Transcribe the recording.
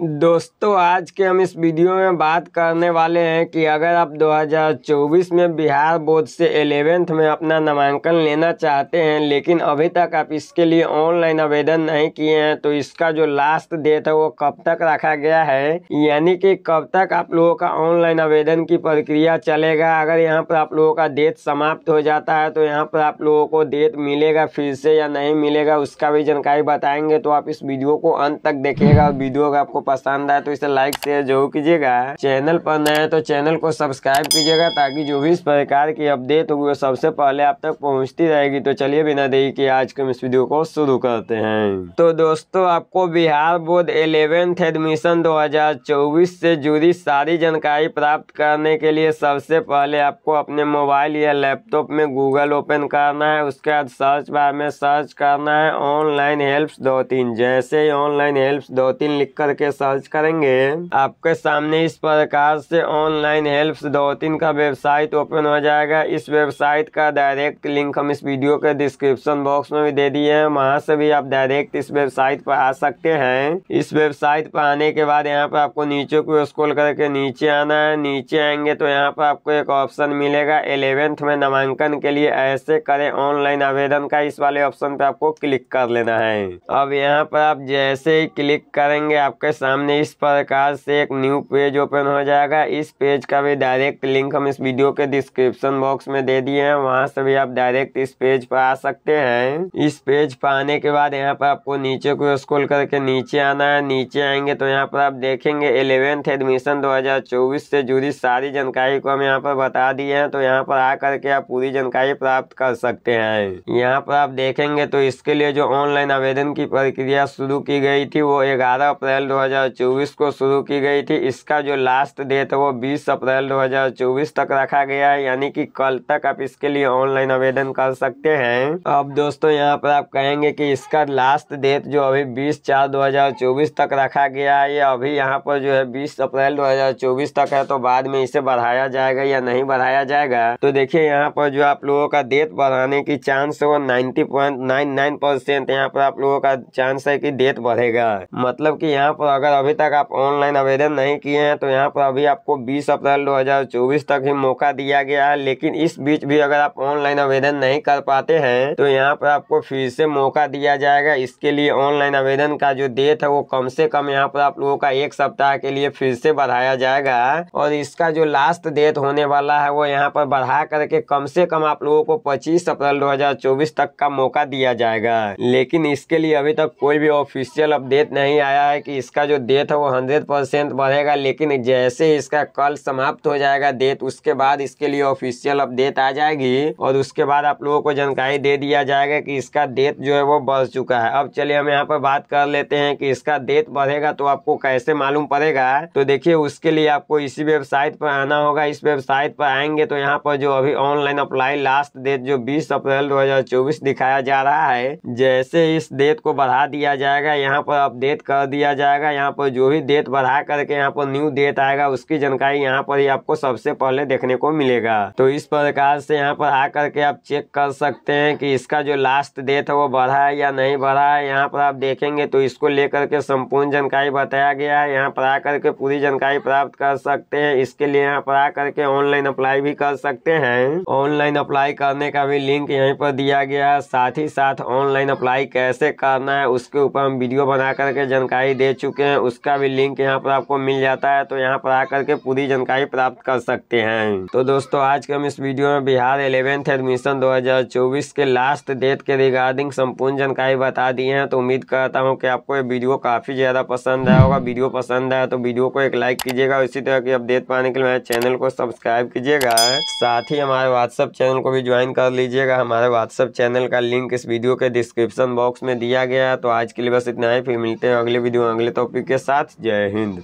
दोस्तों आज के हम इस वीडियो में बात करने वाले हैं कि अगर आप 2024 में बिहार बोर्ड से एलेवेंथ में अपना नामांकन लेना चाहते हैं लेकिन अभी तक आप इसके लिए ऑनलाइन आवेदन नहीं किए हैं तो इसका जो लास्ट डेट है वो कब तक रखा गया है यानी कि कब तक आप लोगों का ऑनलाइन आवेदन की प्रक्रिया चलेगा अगर यहाँ पर आप लोगों का डेट समाप्त हो जाता है तो यहाँ पर आप लोगों को डेट मिलेगा फिर से या नहीं मिलेगा उसका भी जानकारी बताएंगे तो आप इस वीडियो को अंत तक देखिएगा वीडियो का आपको पसंद आए तो इसे लाइक शेयर जरूर कीजिएगा चैनल पर नए तो चैनल को सब्सक्राइब कीजिएगा ताकि जो भी इस प्रकार की अपडेट होगी वो सबसे पहले आप तक पहुंचती रहेगी तो चलिए बिना देरी के आज के इस वीडियो को शुरू करते हैं तो दोस्तों आपको बिहार बोर्ड एलेवेंथ एडमिशन दो से जुड़ी सारी जानकारी प्राप्त करने के लिए सबसे पहले आपको अपने मोबाइल या लैपटॉप में गूगल ओपन करना है उसके बाद सर्च बार में सर्च करना है ऑनलाइन हेल्प्स दो तीन जैसे ही ऑनलाइन हेल्प्स दो तीन लिख करके सर्च करेंगे आपके सामने इस प्रकार से ऑनलाइन हेल्प दो तीन का वेबसाइट ओपन हो जाएगा इस वेबसाइट का डायरेक्ट लिंक हम इस वीडियो के डिस्क्रिप्शन बॉक्स में भी दे दिए हैं वहाँ से भी आप डायरेक्ट इस वेबसाइट पर आ सकते हैं इस वेबसाइट पर आने के बाद यहाँ पर आपको नीचे को स्कोल करके नीचे आना है नीचे आएंगे तो यहाँ पर आपको एक ऑप्शन मिलेगा एलेवेंथ में नामांकन के लिए ऐसे करें ऑनलाइन आवेदन का इस वाले ऑप्शन पे आपको क्लिक कर लेना है अब यहाँ पर आप जैसे ही क्लिक करेंगे आपके सामने इस प्रकार से एक न्यू पेज ओपन हो जाएगा इस पेज का भी डायरेक्ट लिंक हम इस वीडियो के डिस्क्रिप्शन बॉक्स में दे दिए हैं वहाँ से भी आप डायरेक्ट इस पेज पर आ सकते हैं इस पेज पर आने के बाद यहाँ पर आपको नीचे को स्क्रॉल करके नीचे आना है नीचे आएंगे तो यहाँ पर आप देखेंगे एलेवेंथ एडमिशन दो से जुड़ी सारी जानकारी को हम यहाँ पर बता दिए है तो यहाँ पर आ करके आप पूरी जानकारी प्राप्त कर सकते हैं यहाँ पर आप देखेंगे तो इसके लिए जो ऑनलाइन आवेदन की प्रक्रिया शुरू की गई थी वो ग्यारह अप्रैल दो 2024 को शुरू की गई थी इसका जो लास्ट डेट है वो 20 अप्रैल 2024 तक रखा गया है यानी कि कल तक आप इसके लिए ऑनलाइन आवेदन कर सकते हैं अब दोस्तों यहाँ पर आप कहेंगे कि इसका लास्ट डेट जो अभी 20 चार 2024 तक रखा गया है ये अभी यहाँ पर जो है बीस अप्रैल दो तक है तो बाद में इसे बढ़ाया जाएगा या नहीं बढ़ाया जाएगा तो देखिये यहाँ पर जो आप लोगों का डेट बढ़ाने की चांस है वो ninety point nine nine percent यहाँ पर आप लोगों का चांस है की डेट बढ़ेगा मतलब कि यहाँ पर अगर अगर अभी तक आप ऑनलाइन आवेदन नहीं किए हैं तो यहाँ पर अभी आपको 20 अप्रैल 2024 तक ही मौका दिया गया है लेकिन इस बीच भी अगर आप ऑनलाइन आवेदन नहीं कर पाते हैं तो यहाँ पर आपको फिर से मौका दिया जाएगा इसके लिए ऑनलाइन आवेदन का जो डेट है वो कम से कम यहाँ पर आप लोगों का एक सप्ताह के लिए फिर से बढ़ाया जाएगा और इसका जो लास्ट डेट होने वाला है वो यहाँ पर बढ़ा करके कम से कम आप लोगों को पच्चीस अप्रैल दो तक का मौका दिया जाएगा लेकिन इसके लिए अभी तक कोई भी ऑफिशियल अपडेट नहीं आया है कि इसका जो डेट है वो हंड्रेड परसेंट बढ़ेगा लेकिन जैसे इसका कल समाप्त हो जाएगा डेट उसके बाद इसके लिए ऑफिशियल अपडेट आ जाएगी और उसके बाद आप लोगों को जानकारी दे दिया जाएगा कि इसका डेट जो है वो बढ़ चुका है अब चलिए हम यहाँ पर बात कर लेते हैं कि इसका डेट बढ़ेगा तो आपको कैसे मालूम पड़ेगा तो देखिए उसके लिए आपको इसी वेबसाइट पर आना होगा इस वेबसाइट पर आएंगे तो यहाँ पर जो अभी ऑनलाइन अप्लाई लास्ट डेट जो बीस अप्रैल दो दिखाया जा रहा है जैसे इस डेट को बढ़ा दिया जाएगा यहाँ पर अपडेट कर दिया जाएगा यहाँ पर जो भी डेट बढ़ा करके यहाँ पर न्यू डेट आएगा उसकी जानकारी यहाँ पर ही आपको सबसे पहले देखने को मिलेगा तो इस प्रकार से यहाँ पर आकर के आप चेक कर सकते हैं कि इसका जो लास्ट डेट है वो बढ़ा है या नहीं बढ़ा है यहाँ पर आप देखेंगे तो इसको लेकर के संपूर्ण जानकारी बताया गया है यहाँ पर आ करके पूरी जानकारी प्राप्त कर सकते हैं इसके लिए यहाँ पर आ करके ऑनलाइन अप्लाई भी कर सकते हैं ऑनलाइन अप्लाई करने का भी लिंक यहीं पर दिया गया है साथ ही साथ ऑनलाइन अप्लाई कैसे करना है उसके ऊपर हम वीडियो बना करके जानकारी दे चुके हैं उसका भी लिंक यहाँ पर आपको मिल जाता है तो यहाँ पर आकर के पूरी जानकारी प्राप्त कर सकते हैं तो दोस्तों आज के हम इस वीडियो में बिहार इलेवेंथ एडमिशन 2024 के लास्ट डेट के रिगार्डिंग संपूर्ण जानकारी बता दी है तो उम्मीद करता हूँ की आपको ये वीडियो काफ़ी ज़्यादा पसंद आया होगा वीडियो पसंद आया तो वीडियो को एक लाइक कीजिएगा इसी तरह की अपडेट पाने के लिए हमारे चैनल को सब्सक्राइब कीजिएगा साथ ही हमारे व्हाट्सअप चैनल को भी ज्वाइन कर लीजिएगा हमारे व्हाट्सअप चैनल का लिंक इस वीडियो के डिस्क्रिप्शन बॉक्स में दिया गया है तो आज के लिए बस इतना ही फिर मिलते हैं अगले वीडियो अगले टॉपिक के साथ जय हिंद